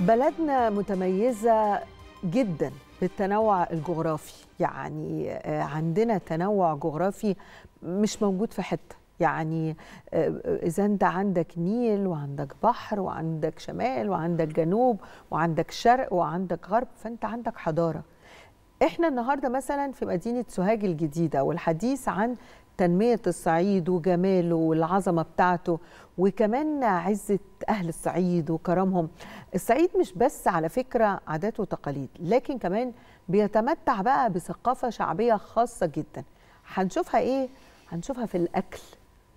بلدنا متميزة جدا بالتنوع الجغرافي يعني آه، عندنا تنوع جغرافي مش موجود في حتة يعني آه، إذا أنت عندك نيل وعندك بحر وعندك شمال وعندك جنوب وعندك شرق وعندك غرب فأنت عندك حضارة احنا النهارده مثلا في مدينه سوهاج الجديده والحديث عن تنمية الصعيد وجماله والعظمة بتاعته وكمان عزة أهل الصعيد وكرمهم الصعيد مش بس على فكرة عادات وتقاليد لكن كمان بيتمتع بقى بثقافة شعبية خاصة جدا هنشوفها إيه؟ هنشوفها في الأكل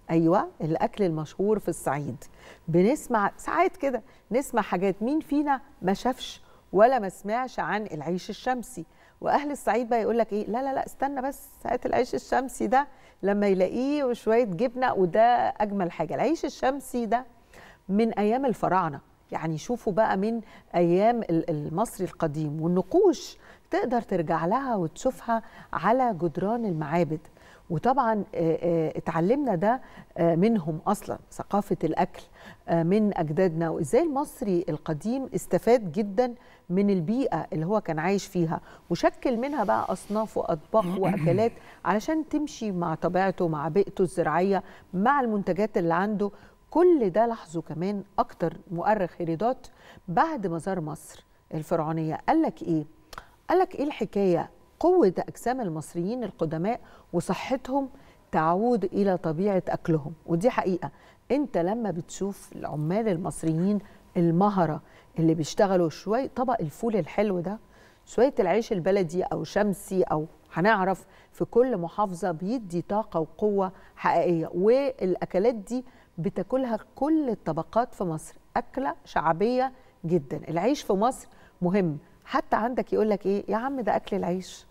أيوة الأكل المشهور في الصعيد بنسمع ساعات كده نسمع حاجات مين فينا ما شافش ولا ما سمعش عن العيش الشمسي واهل الصعيد بقى يقول لك ايه لا لا لا استنى بس ساعه العيش الشمسي ده لما يلاقيه وشويه جبنه وده اجمل حاجه العيش الشمسي ده من ايام الفراعنه يعني شوفوا بقى من ايام المصري القديم والنقوش تقدر ترجع لها وتشوفها على جدران المعابد وطبعا آه، آه، اتعلمنا ده آه، منهم اصلا ثقافه الاكل من اجدادنا وازاي المصري القديم استفاد جدا من البيئه اللي هو كان عايش فيها وشكل منها بقى اصناف واطباق واكلات علشان تمشي مع طبيعته مع بيئته الزراعيه مع المنتجات اللي عنده كل ده لاحظه كمان اكتر مؤرخ هيرودوت بعد ما زار مصر الفرعونيه قال لك ايه قال لك ايه الحكايه قوة أجسام المصريين القدماء وصحتهم تعود إلى طبيعة أكلهم ودي حقيقة أنت لما بتشوف العمال المصريين المهرة اللي بيشتغلوا شوية طبق الفول الحلو ده شوية العيش البلدي أو شمسي أو هنعرف في كل محافظة بيدي طاقة وقوة حقيقية والأكلات دي بتاكلها كل الطبقات في مصر أكلة شعبية جدا العيش في مصر مهم حتى عندك يقول لك ايه يا عم ده اكل العيش